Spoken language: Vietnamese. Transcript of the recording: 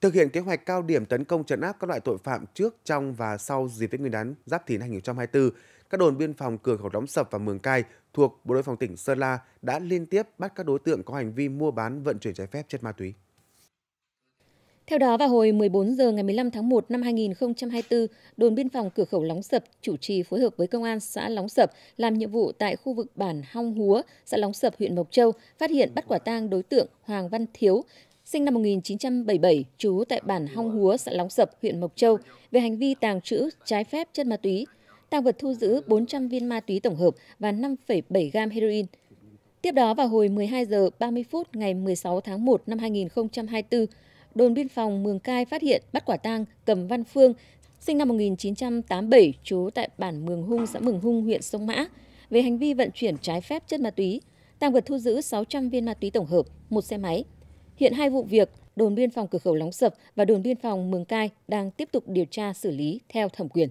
Thực hiện kế hoạch cao điểm tấn công trấn áp các loại tội phạm trước, trong và sau dịp Tết Nguyên đán Giáp Thìn 2024, các đồn biên phòng Cửa khẩu Đóng Sập và Mường Cai thuộc Bộ đội phòng tỉnh Sơn La đã liên tiếp bắt các đối tượng có hành vi mua bán vận chuyển trái phép chất ma túy. Theo đó, vào hồi 14 giờ ngày 15 tháng 1 năm 2024, đồn biên phòng cửa khẩu Lóng Sập chủ trì phối hợp với công an xã Lóng Sập làm nhiệm vụ tại khu vực bản Hong Húa, xã Lóng Sập, huyện Mộc Châu, phát hiện bắt quả tang đối tượng Hoàng Văn Thiếu, sinh năm 1977, trú tại bản Hong Húa, xã Lóng Sập, huyện Mộc Châu, về hành vi tàng trữ trái phép chất ma túy. Tăng vật thu giữ 400 viên ma túy tổng hợp và 5,7 gam heroin. Tiếp đó vào hồi 12 giờ 30 phút ngày 16 tháng 1 năm 2024, đồn biên phòng Mường Cai phát hiện bắt quả tang Cầm Văn Phương, sinh năm 1987, trú tại bản Mường Hung, xã Mường Hung, huyện Sông Mã, về hành vi vận chuyển trái phép chất ma túy. Tăng vật thu giữ 600 viên ma túy tổng hợp, một xe máy, Hiện hai vụ việc, đồn biên phòng cửa khẩu Lóng Sập và đồn biên phòng Mường Cai đang tiếp tục điều tra xử lý theo thẩm quyền.